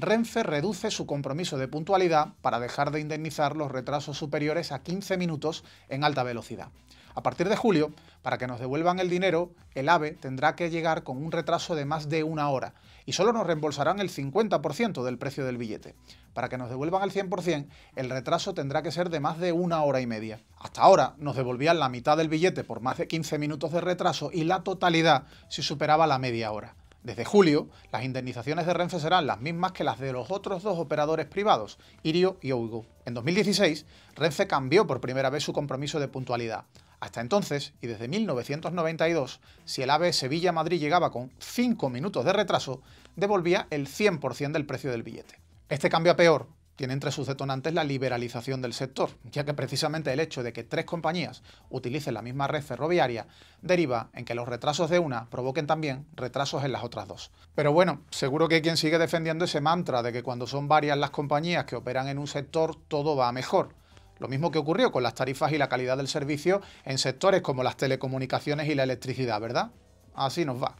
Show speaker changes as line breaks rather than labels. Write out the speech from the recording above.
Renfe reduce su compromiso de puntualidad para dejar de indemnizar los retrasos superiores a 15 minutos en alta velocidad. A partir de julio, para que nos devuelvan el dinero, el AVE tendrá que llegar con un retraso de más de una hora y solo nos reembolsarán el 50% del precio del billete. Para que nos devuelvan el 100%, el retraso tendrá que ser de más de una hora y media. Hasta ahora nos devolvían la mitad del billete por más de 15 minutos de retraso y la totalidad si superaba la media hora. Desde julio, las indemnizaciones de Renfe serán las mismas que las de los otros dos operadores privados, Irio y Oigo. En 2016, Renfe cambió por primera vez su compromiso de puntualidad. Hasta entonces, y desde 1992, si el AVE Sevilla-Madrid llegaba con 5 minutos de retraso, devolvía el 100% del precio del billete. Este cambio a peor tiene entre sus detonantes la liberalización del sector, ya que precisamente el hecho de que tres compañías utilicen la misma red ferroviaria deriva en que los retrasos de una provoquen también retrasos en las otras dos. Pero bueno, seguro que quien sigue defendiendo ese mantra de que cuando son varias las compañías que operan en un sector todo va mejor. Lo mismo que ocurrió con las tarifas y la calidad del servicio en sectores como las telecomunicaciones y la electricidad, ¿verdad? Así nos va.